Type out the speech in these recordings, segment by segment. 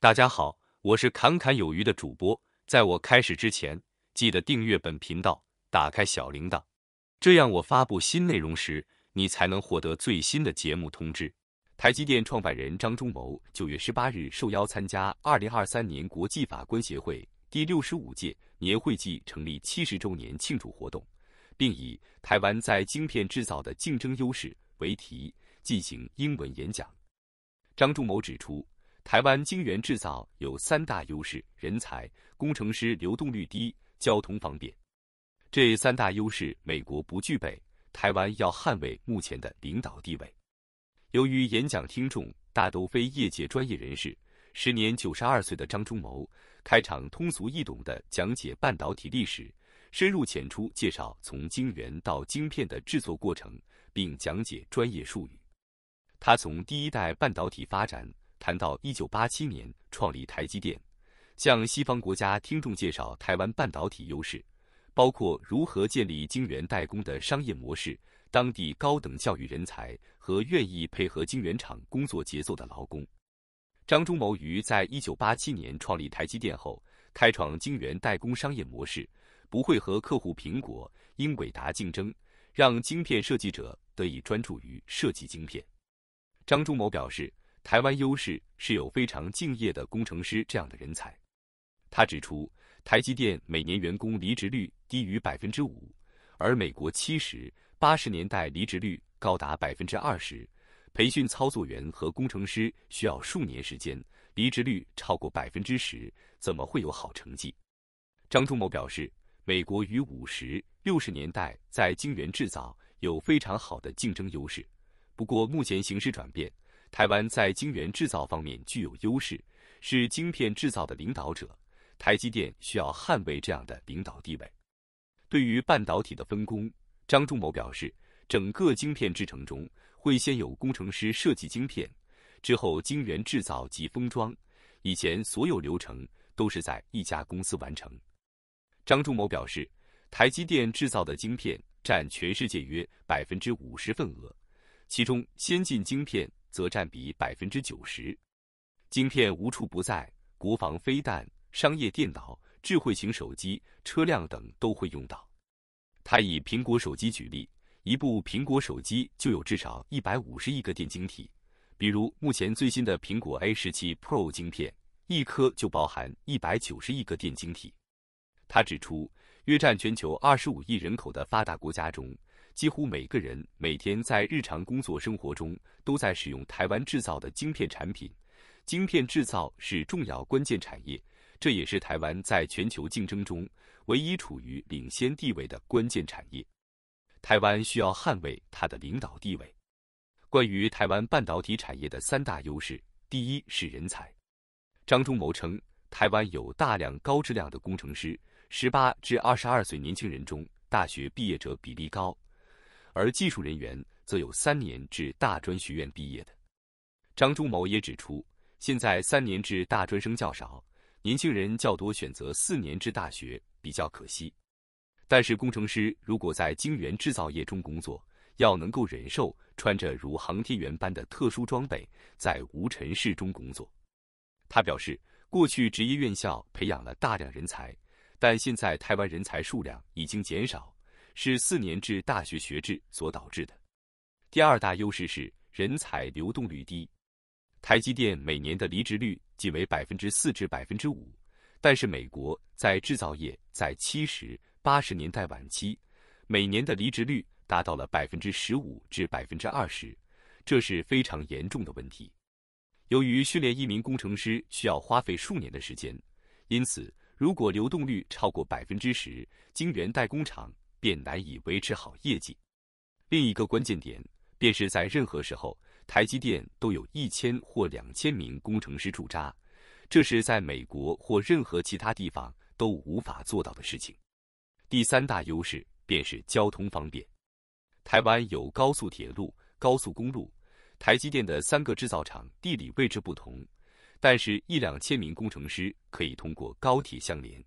大家好，我是侃侃有余的主播。在我开始之前，记得订阅本频道，打开小铃铛，这样我发布新内容时，你才能获得最新的节目通知。台积电创办人张忠谋九月十八日受邀参加二零二三年国际法官协会第六十五届年会暨成立七十周年庆祝活动，并以“台湾在晶片制造的竞争优势”为题进行英文演讲。张忠谋指出。台湾晶圆制造有三大优势：人才、工程师流动率低、交通方便。这三大优势美国不具备。台湾要捍卫目前的领导地位。由于演讲听众大都非业界专业人士，时年九十二岁的张忠谋开场通俗易懂地讲解半导体历史，深入浅出介绍从晶圆到晶片的制作过程，并讲解专业术语。他从第一代半导体发展。谈到1987年创立台积电，向西方国家听众介绍台湾半导体优势，包括如何建立晶圆代工的商业模式、当地高等教育人才和愿意配合晶圆厂工作节奏的劳工。张忠谋于在1987年创立台积电后，开创晶圆代工商业模式，不会和客户苹果、英伟达竞争，让晶片设计者得以专注于设计晶片。张忠谋表示。台湾优势是有非常敬业的工程师这样的人才。他指出，台积电每年员工离职率低于百分之五，而美国七、十八十年代离职率高达百分之二十。培训操作员和工程师需要数年时间，离职率超过百分之十，怎么会有好成绩？张忠谋表示，美国于五、十六十年代在晶圆制造有非常好的竞争优势，不过目前形势转变。台湾在晶圆制造方面具有优势，是晶片制造的领导者。台积电需要捍卫这样的领导地位。对于半导体的分工，张忠谋表示，整个晶片制成中会先有工程师设计晶片，之后晶圆制造及封装。以前所有流程都是在一家公司完成。张忠谋表示，台积电制造的晶片占全世界约百分之五十份额，其中先进晶片。则占比百分之九十，晶片无处不在，国防、飞弹、商业电脑、智慧型手机、车辆等都会用到。他以苹果手机举例，一部苹果手机就有至少一百五十亿个电晶体。比如目前最新的苹果 A 十七 Pro 晶片，一颗就包含一百九十亿个电晶体。他指出，约占全球二十五亿人口的发达国家中。几乎每个人每天在日常工作生活中都在使用台湾制造的晶片产品。晶片制造是重要关键产业，这也是台湾在全球竞争中唯一处于领先地位的关键产业。台湾需要捍卫它的领导地位。关于台湾半导体产业的三大优势，第一是人才。张忠谋称，台湾有大量高质量的工程师，十八至二十二岁年轻人中，大学毕业者比例高。而技术人员则有三年制大专学院毕业的。张忠谋也指出，现在三年制大专生较少，年轻人较多选择四年制大学，比较可惜。但是工程师如果在晶圆制造业中工作，要能够忍受穿着如航天员般的特殊装备，在无尘室中工作。他表示，过去职业院校培养了大量人才，但现在台湾人才数量已经减少。是四年制大学学制所导致的。第二大优势是人才流动率低。台积电每年的离职率仅为百分之四至百分之五，但是美国在制造业在七、十、八十年代晚期，每年的离职率达到了百分之十五至百分之二十，这是非常严重的问题。由于训练一名工程师需要花费数年的时间，因此如果流动率超过百分之十，晶圆代工厂。便难以维持好业绩。另一个关键点便是在任何时候，台积电都有一千或两千名工程师驻扎，这是在美国或任何其他地方都无法做到的事情。第三大优势便是交通方便。台湾有高速铁路、高速公路，台积电的三个制造厂地理位置不同，但是，一两千名工程师可以通过高铁相连。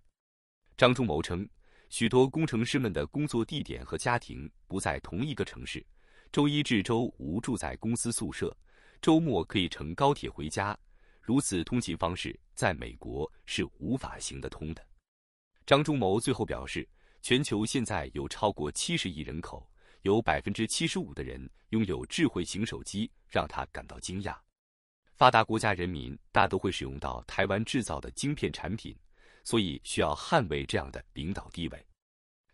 张忠谋称。许多工程师们的工作地点和家庭不在同一个城市，周一至周五住在公司宿舍，周末可以乘高铁回家。如此通勤方式在美国是无法行得通的。张忠谋最后表示，全球现在有超过七十亿人口，有百分之七十五的人拥有智慧型手机，让他感到惊讶。发达国家人民大都会使用到台湾制造的晶片产品。所以需要捍卫这样的领导地位。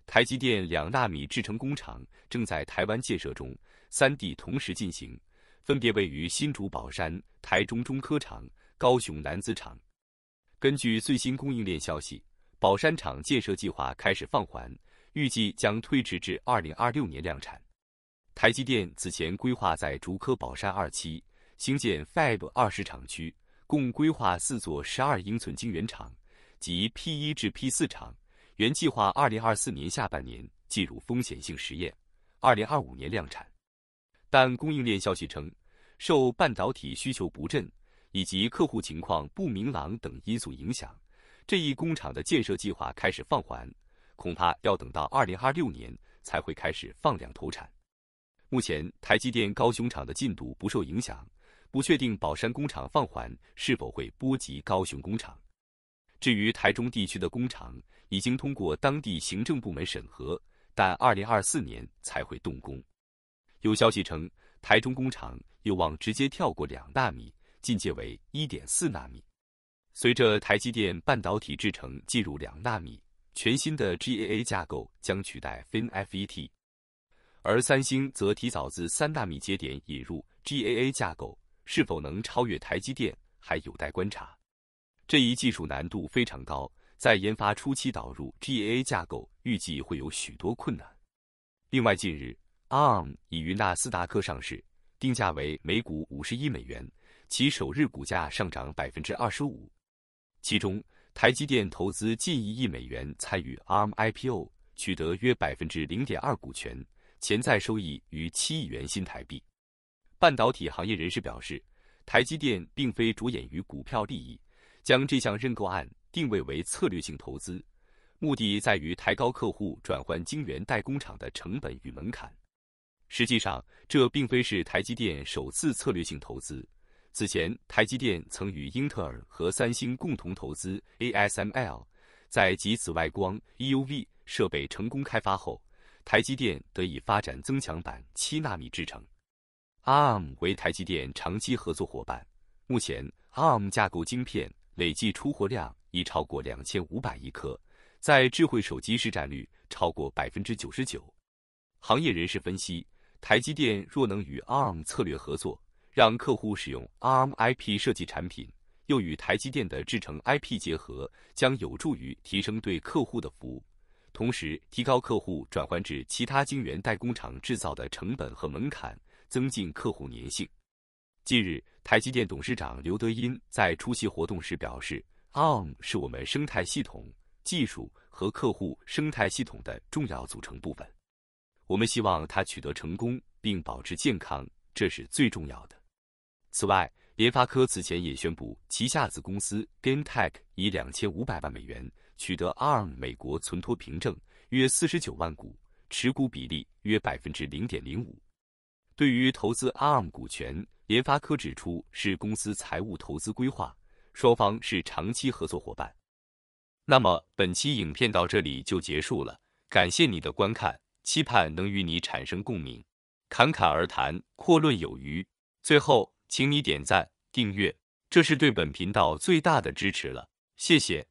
台积电两纳米制程工厂正在台湾建设中，三地同时进行，分别位于新竹宝山、台中中科厂、高雄南子厂。根据最新供应链消息，宝山厂建设计划开始放缓，预计将推迟至二零二六年量产。台积电此前规划在竹科宝山二期兴建 Fab 二十厂区，共规划四座十二英寸晶圆厂。即 P 一至 P 四厂，原计划二零二四年下半年进入风险性实验，二零二五年量产。但供应链消息称，受半导体需求不振以及客户情况不明朗等因素影响，这一工厂的建设计划开始放缓，恐怕要等到二零二六年才会开始放量投产。目前，台积电高雄厂的进度不受影响，不确定宝山工厂放缓是否会波及高雄工厂。至于台中地区的工厂，已经通过当地行政部门审核，但二零二四年才会动工。有消息称，台中工厂有望直接跳过两纳米，进阶为一点四纳米。随着台积电半导体制程进入两纳米，全新的 GAA 架构将取代 FinFET，而三星则提早自三纳米节点引入 GAA 架构，是否能超越台积电，还有待观察。这一技术难度非常高，在研发初期导入 GA 架构，预计会有许多困难。另外，近日 ARM 已于纳斯达克上市，定价为每股五十一美元，其首日股价上涨百分之二十五。其中，台积电投资近一亿美元参与 ARM IPO，取得约百分之零点二股权，潜在收益逾七亿元新台币。半导体行业人士表示，台积电并非着眼于股票利益。将这项认购案定位为策略性投资，目的在于抬高客户转换晶圆代工厂的成本与门槛。实际上，这并非是台积电首次策略性投资。此前，台积电曾与英特尔和三星共同投资 ASML，在极紫外光 EUV 设备成功开发后，台积电得以发展增强版七纳米制程。ARM 为台积电长期合作伙伴，目前 ARM 架构晶片。累计出货量已超过两千五百亿颗，在智慧手机市占率超过百分之九十九。行业人士分析，台积电若能与 ARM 策略合作，让客户使用 ARM IP 设计产品，又与台积电的制成 IP 结合，将有助于提升对客户的服务，同时提高客户转换至其他晶圆代工厂制造的成本和门槛，增进客户粘性。近日，台积电董事长刘德音在出席活动时表示，ARM 是我们生态系统技术和客户生态系统的重要组成部分。我们希望它取得成功并保持健康，这是最重要的。此外，联发科此前也宣布，旗下子公司 GainTech 以两千五百万美元取得 ARM 美国存托凭证约四十九万股，持股比例约百分之零点零五。对于投资 ARM 股权，联发科指出是公司财务投资规划，双方是长期合作伙伴。那么本期影片到这里就结束了，感谢你的观看，期盼能与你产生共鸣，侃侃而谈，阔论有余。最后，请你点赞、订阅，这是对本频道最大的支持了，谢谢。